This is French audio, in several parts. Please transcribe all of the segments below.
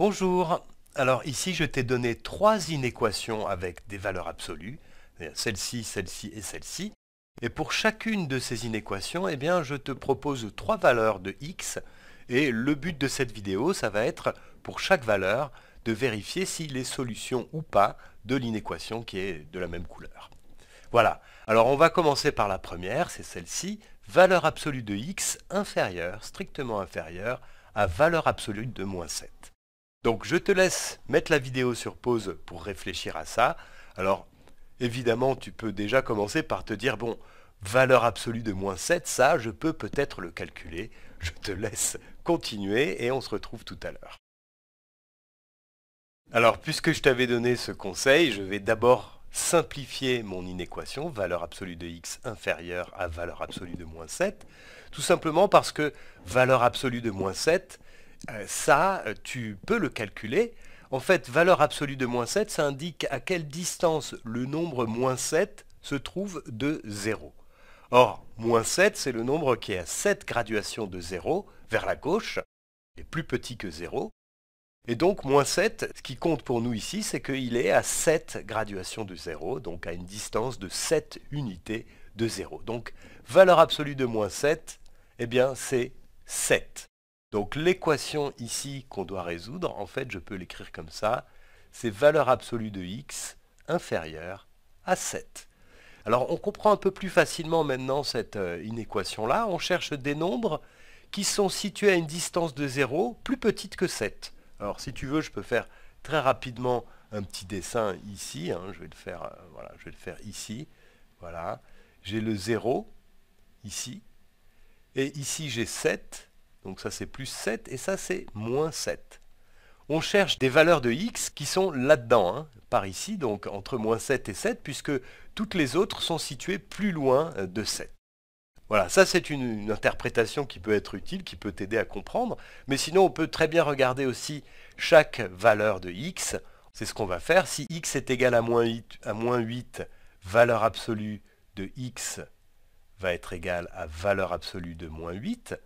Bonjour Alors ici, je t'ai donné trois inéquations avec des valeurs absolues, celle-ci, celle-ci et celle-ci. Et pour chacune de ces inéquations, eh bien, je te propose trois valeurs de x. Et le but de cette vidéo, ça va être, pour chaque valeur, de vérifier s'il est solution ou pas de l'inéquation qui est de la même couleur. Voilà, alors on va commencer par la première, c'est celle-ci, valeur absolue de x inférieure, strictement inférieure, à valeur absolue de moins 7. Donc je te laisse mettre la vidéo sur pause pour réfléchir à ça. Alors évidemment tu peux déjà commencer par te dire bon valeur absolue de moins 7 ça je peux peut-être le calculer. Je te laisse continuer et on se retrouve tout à l'heure. Alors puisque je t'avais donné ce conseil je vais d'abord simplifier mon inéquation valeur absolue de x inférieure à valeur absolue de moins 7 tout simplement parce que valeur absolue de moins 7 euh, ça, euh, tu peux le calculer. En fait, valeur absolue de moins 7, ça indique à quelle distance le nombre moins 7 se trouve de 0. Or, moins 7, c'est le nombre qui est à 7 graduations de 0 vers la gauche, et plus petit que 0. Et donc, moins 7, ce qui compte pour nous ici, c'est qu'il est à 7 graduations de 0, donc à une distance de 7 unités de 0. Donc, valeur absolue de moins 7, eh bien, c'est 7. Donc l'équation ici qu'on doit résoudre, en fait, je peux l'écrire comme ça, c'est valeur absolue de x inférieure à 7. Alors on comprend un peu plus facilement maintenant cette inéquation-là. Euh, on cherche des nombres qui sont situés à une distance de 0 plus petite que 7. Alors si tu veux, je peux faire très rapidement un petit dessin ici. Hein. Je, vais le faire, euh, je vais le faire ici. Voilà. J'ai le 0 ici. Et ici, j'ai 7. Donc ça c'est plus 7 et ça c'est moins 7. On cherche des valeurs de x qui sont là-dedans, hein, par ici, donc entre moins 7 et 7, puisque toutes les autres sont situées plus loin euh, de 7. Voilà, ça c'est une, interprétation qui peut être utile, qui peut t'aider à comprendre, mais sinon on peut très bien regarder aussi chaque valeur de x, c'est ce qu'on va faire, si x est égal à à moins 8 valeur absolue de x va être égale à valeur absolue de moins 8,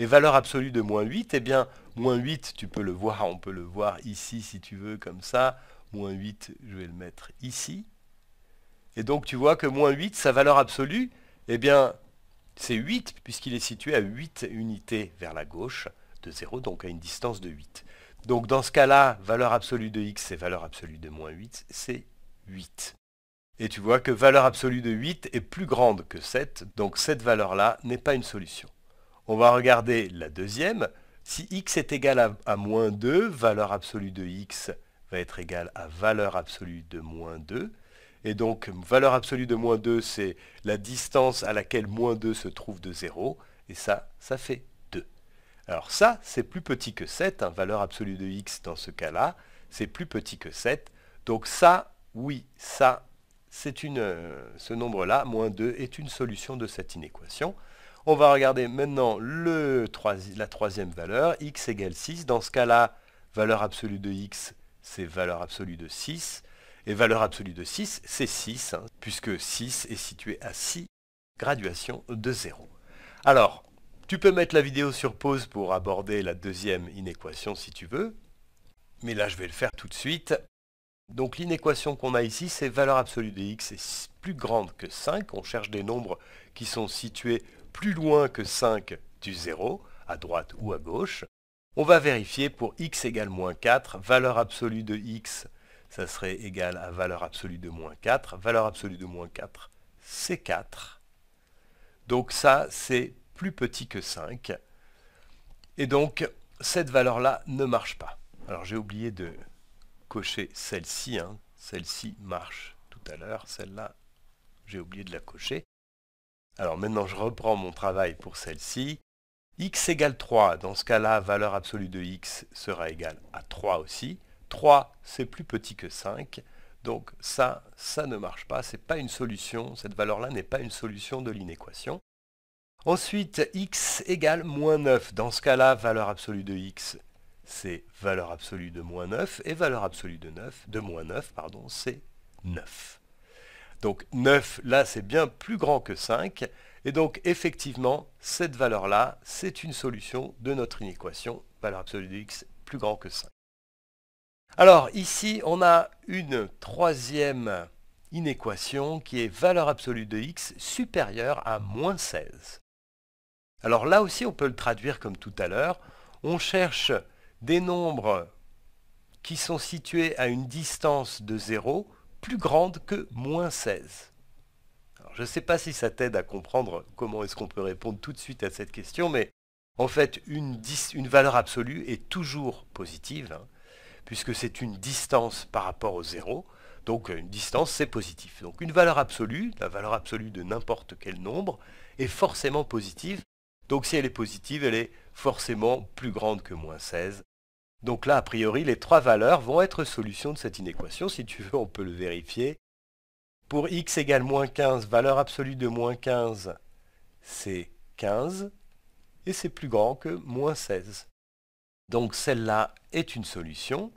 et valeur absolue de moins 8, eh bien, moins 8, tu peux le voir, on peut le voir ici si tu veux, comme ça. Moins 8, je vais le mettre ici. Et donc, tu vois que moins 8, sa valeur absolue, eh bien, c'est 8, puisqu'il est situé à 8 unités vers la gauche de 0, donc à une distance de 8. Donc dans ce cas-là, valeur absolue de x et valeur absolue de moins 8, c'est 8. Et tu vois que valeur absolue de 8 est plus grande que 7, donc cette valeur-là n'est pas une solution. On va regarder la deuxième. Si x est égal à, moins 2, valeur absolue de x va être égale à valeur absolue de moins 2. Et donc, valeur absolue de moins 2, c'est la distance à laquelle moins 2 se trouve de 0. Et ça, ça fait 2. Alors ça, c'est plus petit que 7. Hein, valeur absolue de x dans ce cas-là, c'est plus petit que 7. Donc ça, oui, ça, c'est euh, ce nombre-là, moins 2, est une solution de cette inéquation. On va regarder maintenant la troisième valeur, x égale 6. Dans ce cas-là, valeur absolue de x, c'est valeur absolue de 6. Et valeur absolue de 6, c'est 6, hein, puisque 6 est situé à 6 graduations de 0. Alors, tu peux mettre la vidéo sur pause pour aborder la deuxième inéquation si tu veux. Mais là, je vais le faire tout de suite. Donc l'inéquation qu'on a ici, c'est valeur absolue de x est plus grande que 5. On cherche des nombres qui sont situés plus loin que 5 du 0, à droite ou à gauche. On va vérifier pour x égale moins 4, valeur absolue de x, ça serait égal à valeur absolue de moins 4. Valeur absolue de moins 4, c'est 4. Donc ça, c'est plus petit que 5. Et donc, cette valeur-là ne marche pas. Alors j'ai oublié de cocher celle-ci. Hein. Celle-ci marche tout à l'heure. Celle-là, j'ai oublié de la cocher. Alors maintenant, je reprends mon travail pour celle-ci. x égale 3, dans ce cas-là, valeur absolue de x sera égale à 3 aussi. 3, c'est plus petit que 5. Donc ça, ça ne marche pas, c'est pas une solution, cette valeur-là n'est pas une solution de l'inéquation. Ensuite, x égale moins 9. Dans ce cas-là, valeur absolue de x, c'est valeur absolue de moins 9, et valeur absolue de, 9, de moins 9, pardon, c'est 9. Donc 9, là, c'est bien plus grand que 5. Et donc, effectivement, cette valeur-là, c'est une solution de notre inéquation, valeur absolue de x plus grand que 5. Alors, ici, on a une troisième inéquation qui est valeur absolue de x supérieure à moins 16. Alors là aussi, on peut le traduire comme tout à l'heure. On cherche des nombres qui sont situés à une distance de 0 plus grande que moins 16. je ne sais pas si ça t'aide à comprendre comment est-ce qu'on peut répondre tout de suite à cette question, mais en fait, une, valeur absolue est toujours positive, hein, puisque c'est une distance par rapport au zéro. Donc une distance, c'est positif. Donc une valeur absolue, la valeur absolue de n'importe quel nombre, est forcément positive. Donc si elle est positive, elle est forcément plus grande que moins 16. Donc là, a priori, les trois valeurs vont être solutions de cette inéquation. Si tu veux, on peut le vérifier. Pour x égale moins 15, valeur absolue de moins 15, c'est 15. Et c'est plus grand que moins 16. Donc celle-là est une solution.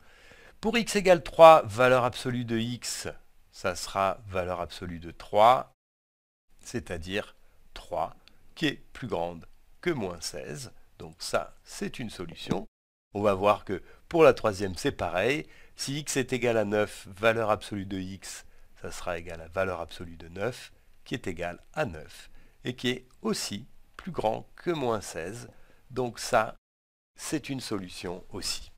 Pour x égale 3, valeur absolue de x, ça sera valeur absolue de 3, c'est-à-dire 3, qui est plus grande que moins 16. Donc ça, c'est une solution. On va voir que pour la troisième, c'est pareil. Si x est égal à 9, valeur absolue de x, ça sera égal à valeur absolue de 9, qui est égal à 9, et qui est aussi plus grand que moins 16. Donc ça, c'est une solution aussi.